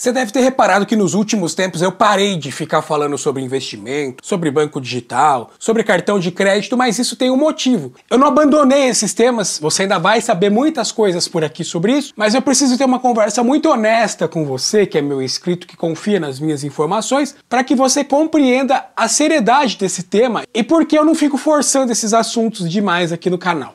Você deve ter reparado que nos últimos tempos eu parei de ficar falando sobre investimento, sobre banco digital, sobre cartão de crédito, mas isso tem um motivo. Eu não abandonei esses temas, você ainda vai saber muitas coisas por aqui sobre isso, mas eu preciso ter uma conversa muito honesta com você, que é meu inscrito, que confia nas minhas informações, para que você compreenda a seriedade desse tema e por que eu não fico forçando esses assuntos demais aqui no canal.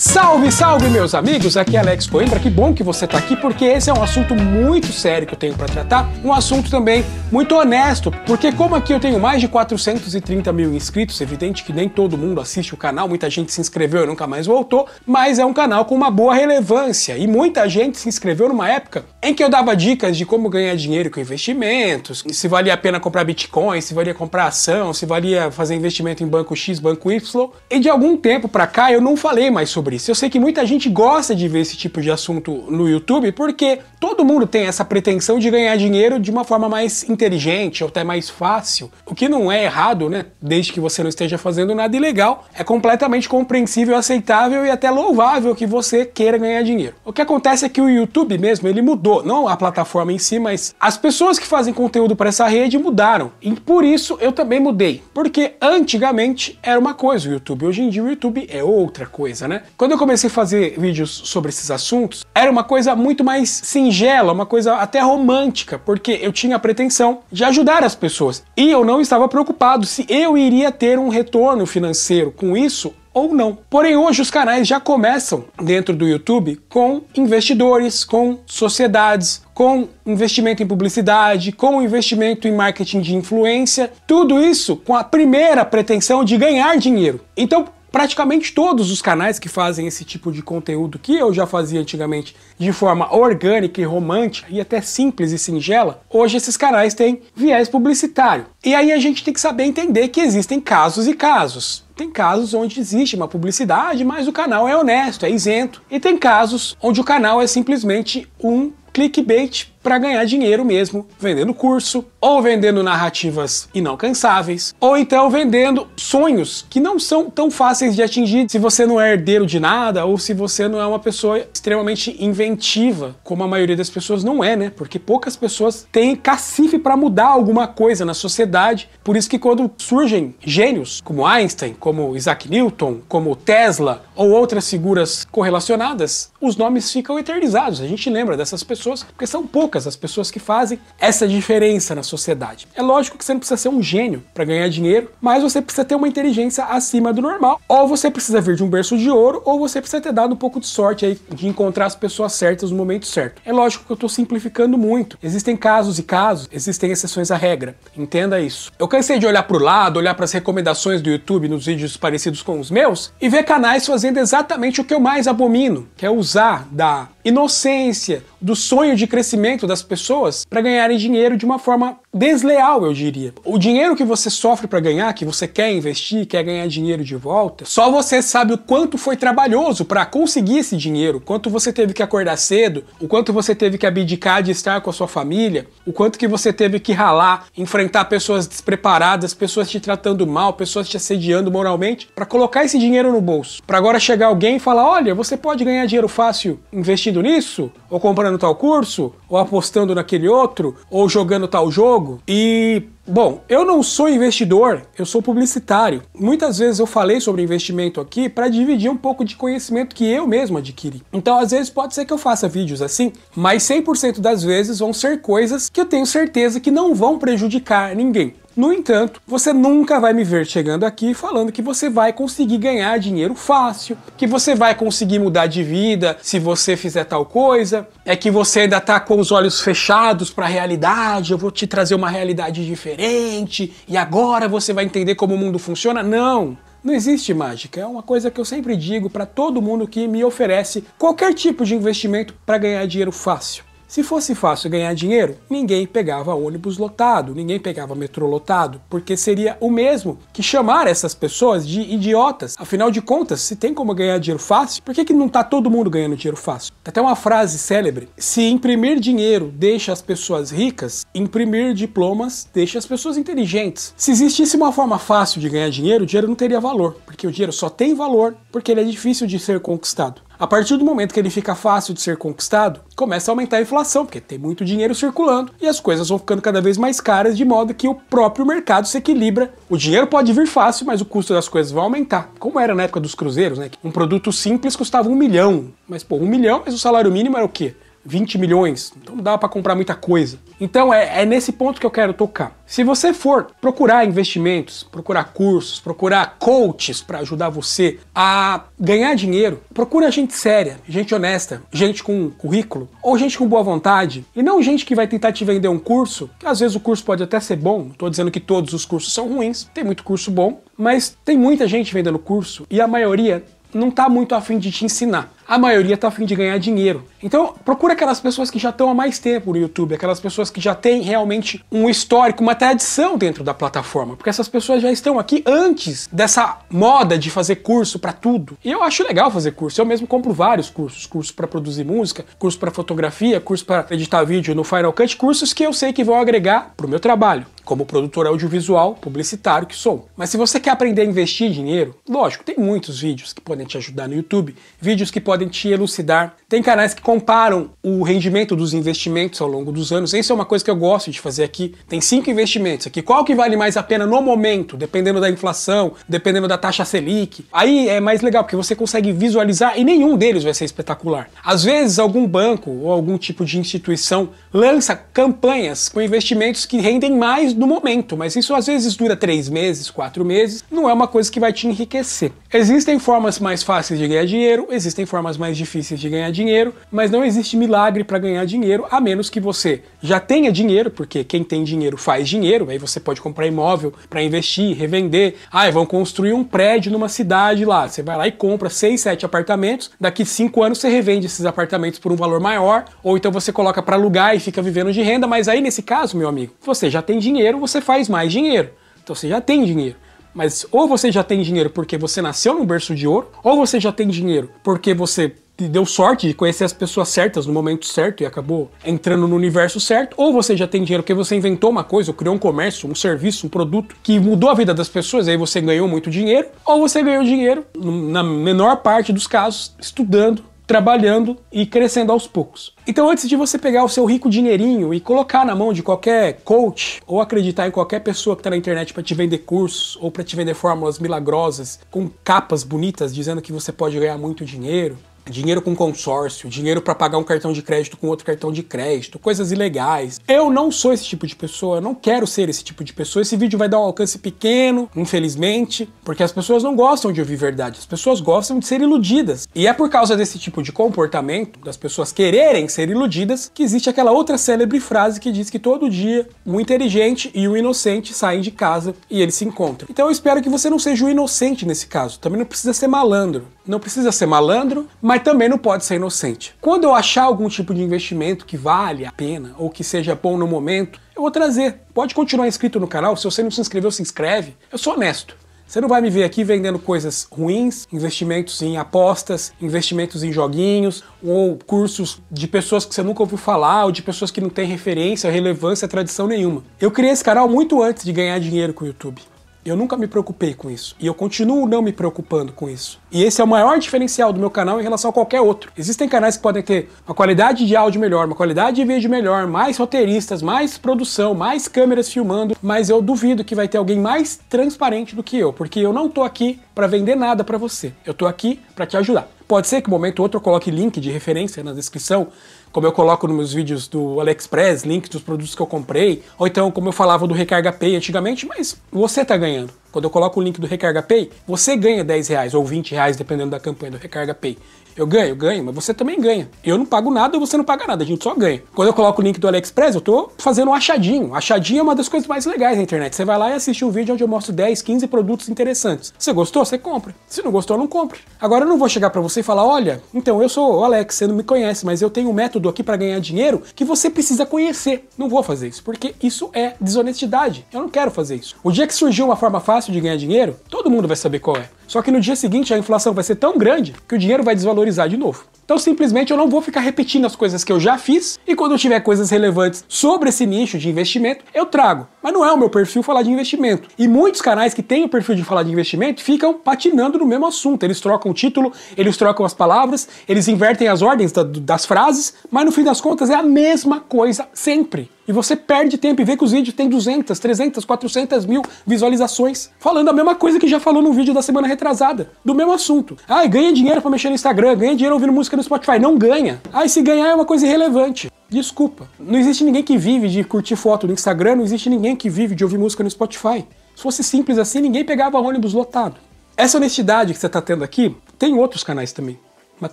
Salve, salve, meus amigos! Aqui é Alex Coimbra. Que bom que você está aqui, porque esse é um assunto muito sério que eu tenho para tratar. Um assunto também muito honesto, porque, como aqui eu tenho mais de 430 mil inscritos, evidente que nem todo mundo assiste o canal, muita gente se inscreveu e nunca mais voltou, mas é um canal com uma boa relevância e muita gente se inscreveu numa época em que eu dava dicas de como ganhar dinheiro com investimentos, se valia a pena comprar bitcoin, se valia comprar ação, se valia fazer investimento em banco X, banco Y. E de algum tempo para cá eu não falei mais sobre sobre isso. Eu sei que muita gente gosta de ver esse tipo de assunto no YouTube porque todo mundo tem essa pretensão de ganhar dinheiro de uma forma mais inteligente ou até mais fácil, o que não é errado, né? Desde que você não esteja fazendo nada ilegal, é completamente compreensível, aceitável e até louvável que você queira ganhar dinheiro. O que acontece é que o YouTube mesmo, ele mudou, não a plataforma em si, mas as pessoas que fazem conteúdo para essa rede mudaram. E por isso eu também mudei, porque antigamente era uma coisa o YouTube, hoje em dia o YouTube é outra coisa, né? Quando eu comecei a fazer vídeos sobre esses assuntos, era uma coisa muito mais singela, uma coisa até romântica, porque eu tinha a pretensão de ajudar as pessoas. E eu não estava preocupado se eu iria ter um retorno financeiro com isso ou não. Porém, hoje os canais já começam dentro do YouTube com investidores, com sociedades, com investimento em publicidade, com investimento em marketing de influência, tudo isso com a primeira pretensão de ganhar dinheiro. Então, Praticamente todos os canais que fazem esse tipo de conteúdo que eu já fazia antigamente de forma orgânica e romântica e até simples e singela, hoje esses canais têm viés publicitário. E aí a gente tem que saber entender que existem casos e casos. Tem casos onde existe uma publicidade, mas o canal é honesto, é isento. E tem casos onde o canal é simplesmente um clickbait para ganhar dinheiro mesmo, vendendo curso, ou vendendo narrativas inalcançáveis, ou então vendendo sonhos que não são tão fáceis de atingir se você não é herdeiro de nada ou se você não é uma pessoa extremamente inventiva, como a maioria das pessoas não é, né? Porque poucas pessoas têm cacife para mudar alguma coisa na sociedade. Por isso que quando surgem gênios como Einstein, como Isaac Newton, como Tesla ou outras figuras correlacionadas, os nomes ficam eternizados. A gente lembra dessas pessoas porque são poucas poucas as pessoas que fazem essa diferença na sociedade. É lógico que você não precisa ser um gênio para ganhar dinheiro, mas você precisa ter uma inteligência acima do normal. Ou você precisa vir de um berço de ouro, ou você precisa ter dado um pouco de sorte aí de encontrar as pessoas certas no momento certo. É lógico que eu estou simplificando muito. Existem casos e casos, existem exceções à regra. Entenda isso. Eu cansei de olhar para o lado, olhar para as recomendações do YouTube nos vídeos parecidos com os meus e ver canais fazendo exatamente o que eu mais abomino, que é usar da inocência, do sonho de crescimento das pessoas para ganharem dinheiro de uma forma desleal, eu diria. O dinheiro que você sofre para ganhar, que você quer investir, quer ganhar dinheiro de volta, só você sabe o quanto foi trabalhoso para conseguir esse dinheiro, quanto você teve que acordar cedo, o quanto você teve que abdicar de estar com a sua família, o quanto que você teve que ralar, enfrentar pessoas despreparadas, pessoas te tratando mal, pessoas te assediando moralmente para colocar esse dinheiro no bolso. Para agora chegar alguém e falar: "Olha, você pode ganhar dinheiro fácil investindo investindo nisso, ou comprando tal curso, ou apostando naquele outro, ou jogando tal jogo. E Bom, eu não sou investidor, eu sou publicitário. Muitas vezes eu falei sobre investimento aqui para dividir um pouco de conhecimento que eu mesmo adquiri. Então, às vezes pode ser que eu faça vídeos assim, mas 100% das vezes vão ser coisas que eu tenho certeza que não vão prejudicar ninguém. No entanto, você nunca vai me ver chegando aqui falando que você vai conseguir ganhar dinheiro fácil, que você vai conseguir mudar de vida se você fizer tal coisa, é que você ainda tá com os olhos fechados para a realidade, eu vou te trazer uma realidade diferente e agora você vai entender como o mundo funciona. Não, não existe mágica, é uma coisa que eu sempre digo para todo mundo que me oferece qualquer tipo de investimento para ganhar dinheiro fácil. Se fosse fácil ganhar dinheiro, ninguém pegava ônibus lotado, ninguém pegava metrô lotado, porque seria o mesmo que chamar essas pessoas de idiotas. Afinal de contas, se tem como ganhar dinheiro fácil, por que, que não está todo mundo ganhando dinheiro fácil? Tem até uma frase célebre: se imprimir dinheiro deixa as pessoas ricas, imprimir diplomas deixa as pessoas inteligentes. Se existisse uma forma fácil de ganhar dinheiro, o dinheiro não teria valor, porque o dinheiro só tem valor porque ele é difícil de ser conquistado. A partir do momento que ele fica fácil de ser conquistado, começa a aumentar a inflação, porque tem muito dinheiro circulando e as coisas vão ficando cada vez mais caras, de modo que o próprio mercado se equilibra. O dinheiro pode vir fácil, mas o custo das coisas vai aumentar. Como era na época dos cruzeiros, né? Um produto simples custava um milhão, mas pô, um milhão, mas o salário mínimo era o quê? 20 milhões, então dá para comprar muita coisa. Então é, é, nesse ponto que eu quero tocar. Se você for procurar investimentos, procurar cursos, procurar coaches para ajudar você a ganhar dinheiro, procura gente séria, gente honesta, gente com currículo ou gente com boa vontade e não gente que vai tentar te vender um curso, que às vezes o curso pode até ser bom, não estou dizendo que todos os cursos são ruins, tem muito curso bom, mas tem muita gente vendendo curso e a maioria não está muito afim de te ensinar a maioria está a fim de ganhar dinheiro. Então, procura aquelas pessoas que já estão há mais tempo no YouTube, aquelas pessoas que já têm realmente um histórico, uma tradição dentro da plataforma, porque essas pessoas já estão aqui antes dessa moda de fazer curso para tudo. E eu acho legal fazer curso, eu mesmo compro vários cursos, curso para produzir música, curso para fotografia, curso para editar vídeo no Final Cut, cursos que eu sei que vão agregar para o meu trabalho como produtor audiovisual, publicitário que sou. Mas se você quer aprender a investir dinheiro, lógico, tem muitos vídeos que podem te ajudar no YouTube, vídeos que podem podem te elucidar. Tem canais que comparam o rendimento dos investimentos ao longo dos anos. Isso é uma coisa que eu gosto de fazer aqui. Tem cinco investimentos aqui. Qual que vale mais a pena no momento, dependendo da inflação, dependendo da taxa Selic? Aí é mais legal, porque você consegue visualizar e nenhum deles vai ser espetacular. Às vezes, algum banco ou algum tipo de instituição lança campanhas com investimentos que rendem mais no momento, mas isso às vezes dura três meses, quatro meses. Não é uma coisa que vai te enriquecer. Existem formas mais fáceis de ganhar dinheiro, existem formas formas mais difíceis de ganhar dinheiro, mas não existe milagre para ganhar dinheiro a menos que você já tenha dinheiro, porque quem tem dinheiro faz dinheiro, aí você pode comprar imóvel para investir, revender. Ah, vão construir um prédio numa cidade lá, você vai lá e compra seis, sete apartamentos, daqui cinco anos você revende esses apartamentos por um valor maior, ou então você coloca para alugar e fica vivendo de renda, mas aí nesse caso, meu amigo, você já tem dinheiro, você faz mais dinheiro. Então você já tem dinheiro. Mas ou você já tem dinheiro porque você nasceu num berço de ouro, ou você já tem dinheiro porque você deu sorte de conhecer as pessoas certas no momento certo e acabou entrando no universo certo, ou você já tem dinheiro porque você inventou uma coisa, ou criou um comércio, um serviço, um produto que mudou a vida das pessoas, aí você ganhou muito dinheiro, ou você ganhou dinheiro, na menor parte dos casos, estudando, trabalhando e crescendo aos poucos. Então, antes de você pegar o seu rico dinheirinho e colocar na mão de qualquer coach ou acreditar em qualquer pessoa que está na internet para te vender cursos ou para te vender fórmulas milagrosas com capas bonitas dizendo que você pode ganhar muito dinheiro, dinheiro com consórcio, dinheiro para pagar um cartão de crédito com outro cartão de crédito, coisas ilegais. Eu não sou esse tipo de pessoa, eu não quero ser esse tipo de pessoa. Esse vídeo vai dar um alcance pequeno, infelizmente, porque as pessoas não gostam de ouvir verdade, as pessoas gostam de ser iludidas. E é por causa desse tipo de comportamento, das pessoas quererem ser iludidas, que existe aquela outra célebre frase que diz que todo dia um inteligente e um inocente saem de casa e eles se encontram. Então eu espero que você não seja um inocente nesse caso, também não precisa ser malandro não precisa ser malandro, mas também não pode ser inocente. Quando eu achar algum tipo de investimento que vale a pena ou que seja bom no momento, eu vou trazer. Pode continuar inscrito no canal, se você não se inscreveu, se inscreve. Eu sou honesto. Você não vai me ver aqui vendendo coisas ruins, investimentos em apostas, investimentos em joguinhos ou cursos de pessoas que você nunca ouviu falar ou de pessoas que não têm referência, relevância, tradição nenhuma. Eu criei esse canal muito antes de ganhar dinheiro com o YouTube. Eu nunca me preocupei com isso. E eu continuo não me preocupando com isso. E esse é o maior diferencial do meu canal em relação a qualquer outro. Existem canais que podem ter uma qualidade de áudio melhor, uma qualidade de vídeo melhor, mais roteiristas, mais produção, mais câmeras filmando, mas eu duvido que vai ter alguém mais transparente do que eu, porque eu não tô aqui para vender nada para você. Eu tô aqui para te ajudar. Pode ser que um momento ou outro eu coloque link de referência na descrição como eu coloco nos meus vídeos do AliExpress, link dos produtos que eu comprei, ou então como eu falava do Recarga Pay antigamente, mas você está ganhando. Quando eu coloco o link do Recarga Pay, você ganha 10 reais ou 20 reais, dependendo da campanha do Recarga Pay. Eu ganho, ganho, mas você também ganha. Eu não pago nada, você não paga nada, a gente só ganha. Quando eu coloco o link do AliExpress, eu tô fazendo um achadinho. Achadinho é uma das coisas mais legais na internet. Você vai lá e assiste um vídeo onde eu mostro 10, 15 produtos interessantes. Você gostou? Você compra. Se não gostou, não compra. Agora eu não vou chegar para você e falar: olha, então eu sou o Alex, você não me conhece, mas eu tenho um método método aqui para ganhar dinheiro que você precisa conhecer. Não vou fazer isso, porque isso é desonestidade. Eu não quero fazer isso. O dia que surgiu uma forma fácil de ganhar dinheiro, todo mundo vai saber qual é. Só que no dia seguinte a inflação vai ser tão grande que o dinheiro vai desvalorizar de novo. Então simplesmente eu não vou ficar repetindo as coisas que eu já fiz e quando eu tiver coisas relevantes sobre esse nicho de investimento, eu trago. Mas não é o meu perfil falar de investimento. E muitos canais que têm o perfil de falar de investimento ficam patinando no mesmo assunto. Eles trocam o título, eles trocam as palavras, eles invertem as ordens das frases, mas no fim das contas é a mesma coisa sempre. E você perde tempo e vê que os vídeos têm 200, 300, 400 mil visualizações falando a mesma coisa que já falou no vídeo da semana retrasada, do mesmo assunto. Ah, ganha dinheiro para mexer no Instagram, ganha dinheiro ouvindo música no Spotify. Não ganha. Ah, e se ganhar é uma coisa irrelevante. Desculpa. Não existe ninguém que vive de curtir foto no Instagram, não existe ninguém que vive de ouvir música no Spotify. Se fosse simples assim, ninguém pegava ônibus lotado. Essa honestidade que você está tendo aqui, tem outros canais também. Mas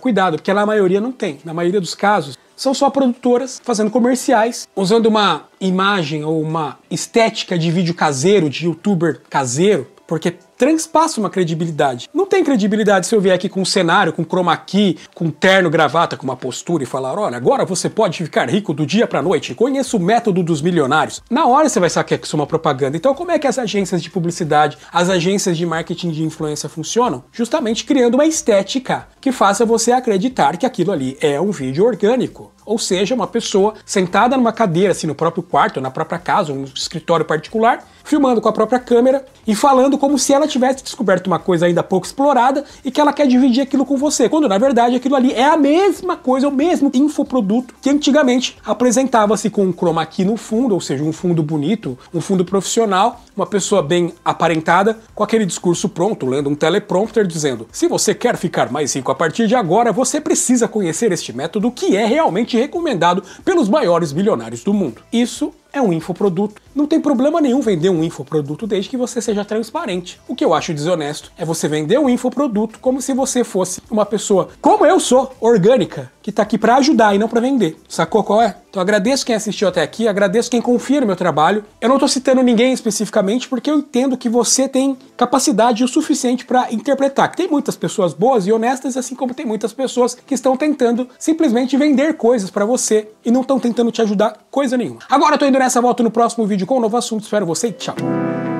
cuidado, porque lá a maioria não tem. Na maioria dos casos, são só produtoras fazendo comerciais, usando uma imagem ou uma estética de vídeo caseiro, de youtuber caseiro, porque transpassa uma credibilidade. Não tem credibilidade se eu vier aqui com um cenário, com chroma key, com terno, gravata, com uma postura e falar: olha, agora você pode ficar rico do dia pra noite, conheça o método dos milionários. Na hora você vai saber que isso é uma propaganda. Então, como é que as agências de publicidade, as agências de marketing de influência funcionam? Justamente criando uma estética que faça você acreditar que aquilo ali é um vídeo orgânico. Ou seja, uma pessoa sentada numa cadeira, assim, no próprio quarto, na própria casa, um escritório particular, filmando com a própria câmera e falando como se ela tivesse descoberto uma coisa ainda pouco explorada e que ela quer dividir aquilo com você, quando na verdade aquilo ali é a mesma coisa, é o mesmo infoproduto que antigamente apresentava-se com um chroma key no fundo, ou seja, um fundo bonito, um fundo profissional, uma pessoa bem aparentada, com aquele discurso pronto, lendo um teleprompter dizendo: "Se você quer ficar mais rico a partir de agora, você precisa conhecer este método que é realmente recomendado pelos maiores bilionários do mundo. Isso é um infoproduto. Não tem problema nenhum vender um infoproduto desde que você seja transparente. O que eu acho desonesto é você vender um infoproduto como se você fosse uma pessoa, como eu sou, orgânica, que tá aqui para ajudar e não para vender. Sacou qual é? Então agradeço quem assistiu até aqui, agradeço quem confia no meu trabalho. Eu não tô citando ninguém especificamente porque eu entendo que você tem capacidade o suficiente para interpretar. Tem muitas pessoas boas e honestas, assim como tem muitas pessoas que estão tentando simplesmente vender coisas para você e não estão tentando te ajudar coisa nenhuma. Agora eu tô indo nessa nessa, volto no próximo vídeo com um novo assunto. Espero você tchau!